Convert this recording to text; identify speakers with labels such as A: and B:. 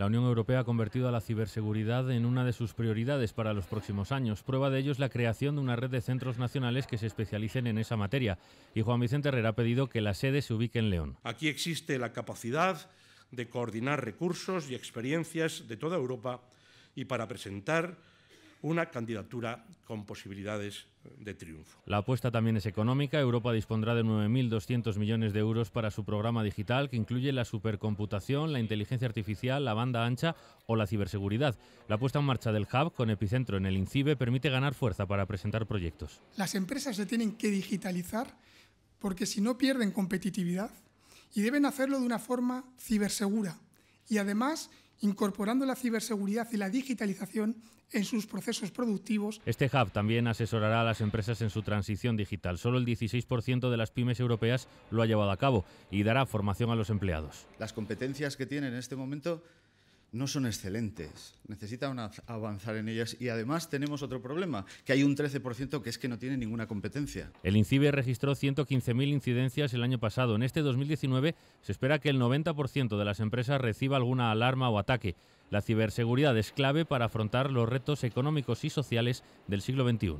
A: La Unión Europea ha convertido a la ciberseguridad en una de sus prioridades para los próximos años. Prueba de ello es la creación de una red de centros nacionales que se especialicen en esa materia. Y Juan Vicente Herrera ha pedido que la sede se ubique en León.
B: Aquí existe la capacidad de coordinar recursos y experiencias de toda Europa y para presentar una candidatura con posibilidades de triunfo.
A: La apuesta también es económica. Europa dispondrá de 9.200 millones de euros para su programa digital, que incluye la supercomputación, la inteligencia artificial, la banda ancha o la ciberseguridad. La puesta en marcha del hub con epicentro en el INCIBE permite ganar fuerza para presentar proyectos.
C: Las empresas se tienen que digitalizar porque si no pierden competitividad y deben hacerlo de una forma cibersegura y además incorporando la ciberseguridad y la digitalización en sus procesos productivos.
A: Este hub también asesorará a las empresas en su transición digital. Solo el 16% de las pymes europeas lo ha llevado a cabo y dará formación a los empleados.
D: Las competencias que tienen en este momento no son excelentes. Necesitan avanzar en ellas y además tenemos otro problema, que hay un 13% que es que no tiene ninguna competencia.
A: El INCIBE registró 115.000 incidencias el año pasado. En este 2019 se espera que el 90% de las empresas reciba alguna alarma o ataque. La ciberseguridad es clave para afrontar los retos económicos y sociales del siglo XXI.